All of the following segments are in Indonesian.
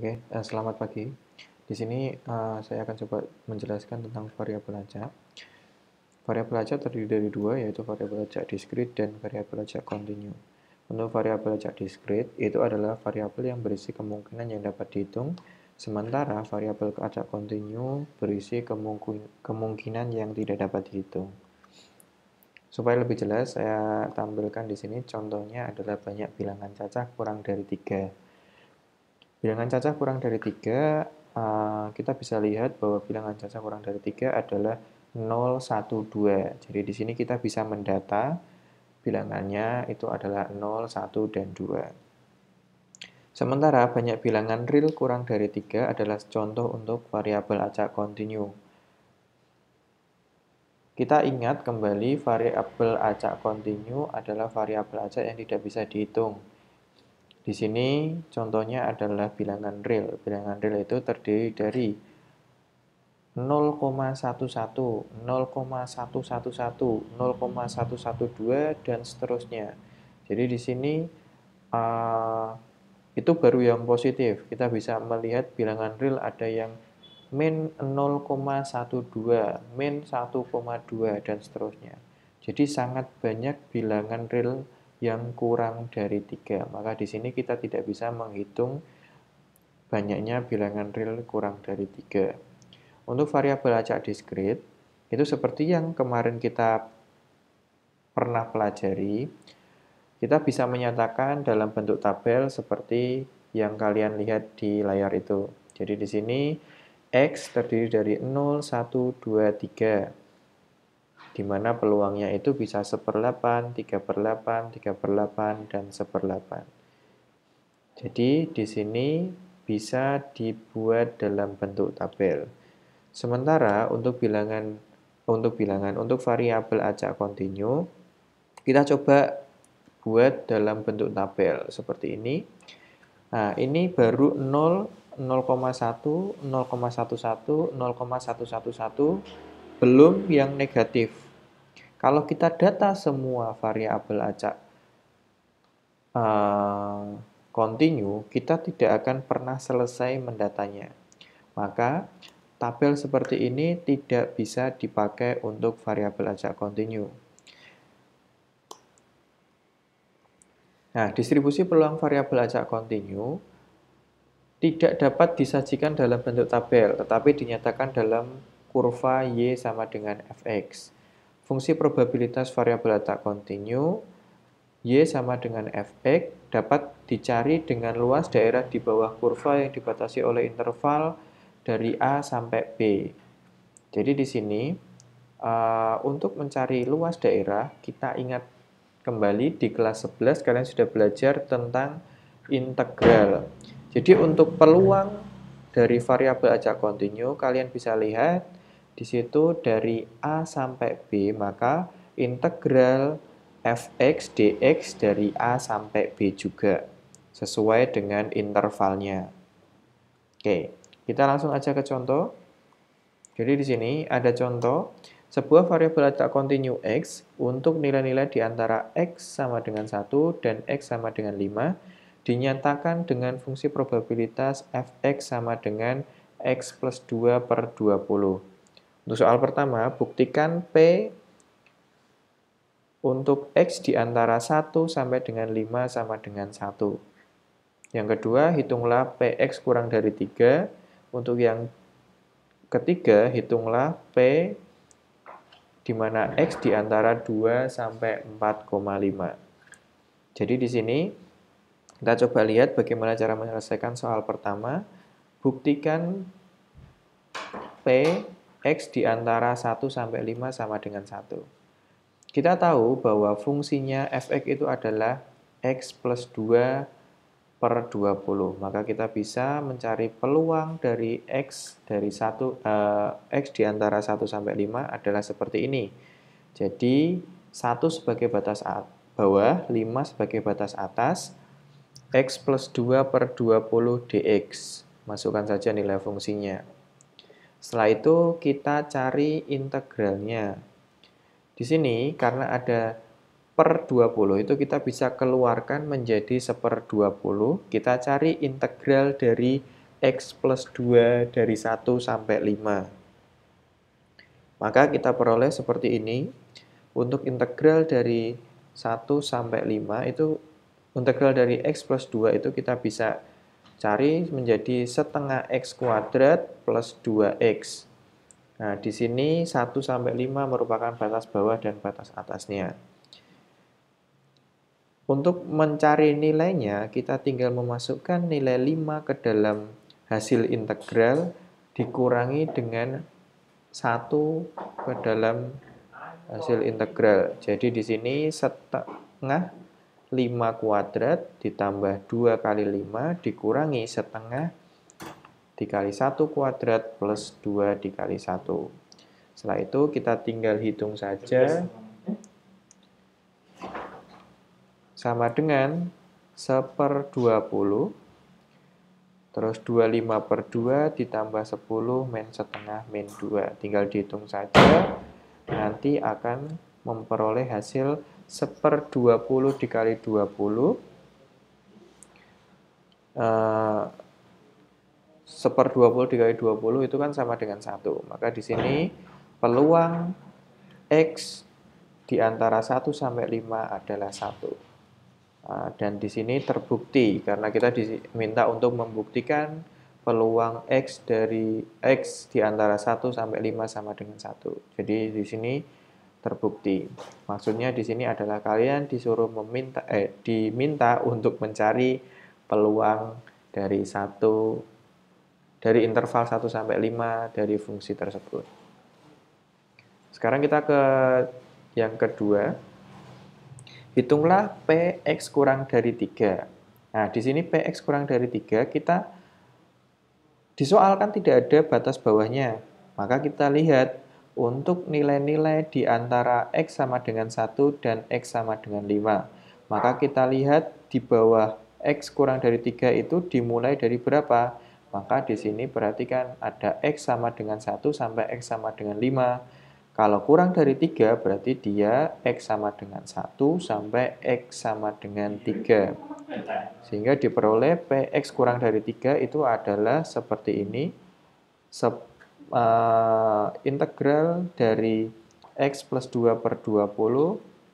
Oke, okay, eh, selamat pagi. Di sini uh, saya akan coba menjelaskan tentang variabel acak. Variabel acak terdiri dari dua, yaitu variabel acak diskrit dan variabel acak kontinu. Untuk variabel acak diskrit, itu adalah variabel yang berisi kemungkinan yang dapat dihitung, sementara variabel acak kontinu berisi kemungkinan yang tidak dapat dihitung. Supaya lebih jelas, saya tampilkan di sini contohnya adalah banyak bilangan cacah kurang dari tiga Bilangan cacah kurang dari 3, uh, eh, kita bisa lihat bahwa bilangan cacah kurang dari 3 adalah 0, 1, 2. Jadi di sini kita bisa mendata bilangannya itu adalah 0, 1, dan 2. Sementara banyak bilangan real kurang dari 3 adalah contoh untuk variabel acak kontinu. Kita ingat kembali variabel acak kontinu adalah variabel acak yang tidak bisa dihitung. Di sini contohnya adalah bilangan real. Bilangan real itu terdiri dari 0,11, 0,111, 0,112 dan seterusnya. Jadi di sini uh, itu baru yang positif. Kita bisa melihat bilangan real ada yang min 0,12, min 1,2 dan seterusnya. Jadi sangat banyak bilangan real yang kurang dari 3. Maka di sini kita tidak bisa menghitung banyaknya bilangan real kurang dari 3. Untuk variabel acak diskrit, itu seperti yang kemarin kita pernah pelajari, kita bisa menyatakan dalam bentuk tabel seperti yang kalian lihat di layar itu. Jadi di sini X terdiri dari 0, 1, 2, 3 di mana peluangnya itu bisa seperlapan, tiga delapan, tiga delapan dan seperlapan. Jadi di sini bisa dibuat dalam bentuk tabel. Sementara untuk bilangan untuk bilangan untuk variabel acak kontinu kita coba buat dalam bentuk tabel seperti ini. Nah, ini baru 0, 0,1, 0,11, 0,111 belum yang negatif kalau kita data semua variabel acak uh, continue, kita tidak akan pernah selesai mendatanya. Maka tabel seperti ini tidak bisa dipakai untuk variabel acak continue. Nah, distribusi peluang variabel acak kontinu tidak dapat disajikan dalam bentuk tabel, tetapi dinyatakan dalam kurva Y sama dengan Fx. Fungsi probabilitas variabel letak kontinu Y sama dengan Fx dapat dicari dengan luas daerah di bawah kurva yang dibatasi oleh interval dari A sampai B. Jadi di sini untuk mencari luas daerah kita ingat kembali di kelas 11 kalian sudah belajar tentang integral. Jadi untuk peluang dari variabel acak kontinu kalian bisa lihat di situ dari A sampai B maka integral fx dx dari A sampai B juga sesuai dengan intervalnya. Oke, kita langsung aja ke contoh. Jadi di sini ada contoh sebuah variabel letak kontinu x untuk nilai-nilai di antara x sama dengan 1 dan x sama dengan 5 dinyatakan dengan fungsi probabilitas fx sama dengan x plus 2 per 20. Untuk soal pertama, buktikan P untuk X di antara 1 sampai dengan 5 sama dengan 1. Yang kedua, hitunglah PX kurang dari 3. Untuk yang ketiga, hitunglah P di mana X di antara 2 sampai 4,5. Jadi di sini kita coba lihat bagaimana cara menyelesaikan soal pertama. Buktikan P X di antara 1 sampai 5 sama dengan 1. Kita tahu bahwa fungsinya fx itu adalah x plus 2 per 20. Maka kita bisa mencari peluang dari x dari 1 uh, eh, x di antara 1 sampai 5 adalah seperti ini. Jadi 1 sebagai batas bawah, 5 sebagai batas atas, x plus 2 per 20 dx. Masukkan saja nilai fungsinya. Setelah itu kita cari integralnya. Di sini karena ada per 20 itu kita bisa keluarkan menjadi 1 per 20. Kita cari integral dari x plus 2 dari 1 sampai 5. Maka kita peroleh seperti ini. Untuk integral dari 1 sampai 5 itu integral dari x plus 2 itu kita bisa Cari menjadi setengah X kuadrat plus 2X. Nah, di sini 1 sampai 5 merupakan batas bawah dan batas atasnya. Untuk mencari nilainya, kita tinggal memasukkan nilai 5 ke dalam hasil integral dikurangi dengan 1 ke dalam hasil integral. Jadi di sini setengah 5 kuadrat ditambah 2 kali 5 dikurangi setengah dikali 1 kuadrat plus 2 dikali 1. Setelah itu kita tinggal hitung saja sama dengan 1 per 20 terus 25 per 2 ditambah 10 min setengah min 2 tinggal dihitung saja nanti akan memperoleh hasil seper 20 dikali 20 uh, eh, seper 20 dikali 20 itu kan sama dengan 1 maka di sini peluang X di antara 1 sampai 5 adalah 1 uh, ah, dan di sini terbukti karena kita diminta untuk membuktikan peluang X dari X di antara 1 sampai 5 sama dengan 1 jadi di sini terbukti. Maksudnya di sini adalah kalian disuruh meminta eh diminta untuk mencari peluang dari satu dari interval 1 sampai 5 dari fungsi tersebut. Sekarang kita ke yang kedua. Hitunglah px kurang dari 3. Nah, di sini px kurang dari 3 kita disoalkan tidak ada batas bawahnya. Maka kita lihat untuk nilai-nilai di antara X sama dengan 1 dan X sama dengan 5. Maka kita lihat di bawah X kurang dari 3 itu dimulai dari berapa? Maka di sini perhatikan ada X sama dengan 1 sampai X sama dengan 5. Kalau kurang dari 3 berarti dia X sama dengan 1 sampai X sama dengan 3. Sehingga diperoleh PX kurang dari 3 itu adalah seperti ini uh, integral dari X plus 2 per 20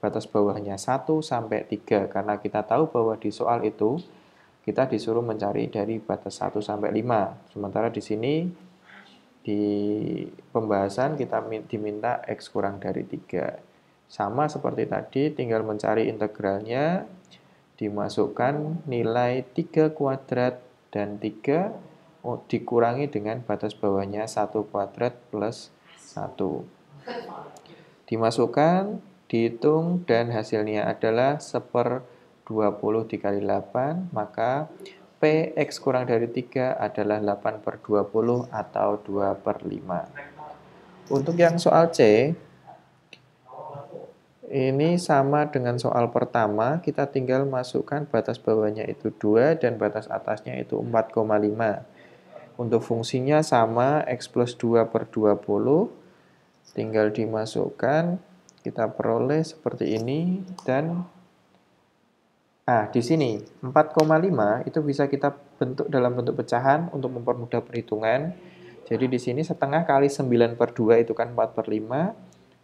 batas bawahnya 1 sampai 3 karena kita tahu bahwa di soal itu kita disuruh mencari dari batas 1 sampai 5 sementara di sini di pembahasan kita diminta X kurang dari 3 sama seperti tadi tinggal mencari integralnya dimasukkan nilai 3 kuadrat dan 3 Oh, dikurangi dengan batas bawahnya 1 kuadrat plus 1. Dimasukkan, dihitung, dan hasilnya adalah 1 per 20 dikali 8, maka PX kurang dari 3 adalah 8 per 20 atau 2 per 5. Untuk yang soal C, ini sama dengan soal pertama, kita tinggal masukkan batas bawahnya itu 2 dan batas atasnya itu 4,5. Untuk fungsinya sama, X plus 2 per 20, tinggal dimasukkan, kita peroleh seperti ini, dan Nah, di sini 4,5 itu bisa kita bentuk dalam bentuk pecahan untuk mempermudah perhitungan. Jadi di sini setengah kali 9 per 2 itu kan 4 per 5,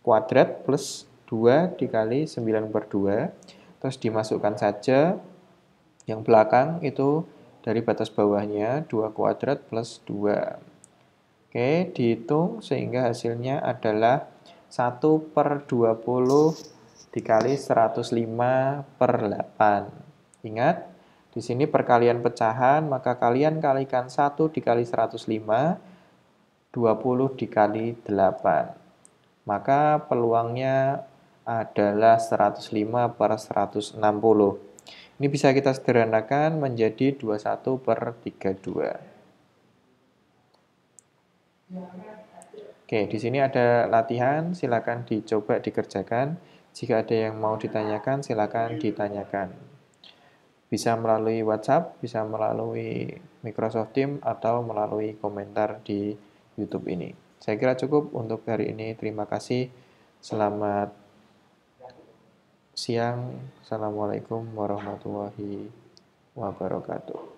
kuadrat plus 2 dikali 9 per 2. Terus dimasukkan saja yang belakang itu dari batas bawahnya 2 kuadrat plus 2. Oke, dihitung sehingga hasilnya adalah 1 per 20 dikali 105 per 8. Ingat, di sini perkalian pecahan, maka kalian kalikan 1 dikali 105, 20 dikali 8. Maka peluangnya adalah 105 per 160. Ini bisa kita sederhanakan menjadi 21 per 32. Oke, di sini ada latihan, silakan dicoba dikerjakan. Jika ada yang mau ditanyakan, silakan ditanyakan. Bisa melalui WhatsApp, bisa melalui Microsoft Teams, atau melalui komentar di YouTube ini. Saya kira cukup untuk hari ini. Terima kasih. Selamat siang. Assalamualaikum warahmatullahi wabarakatuh.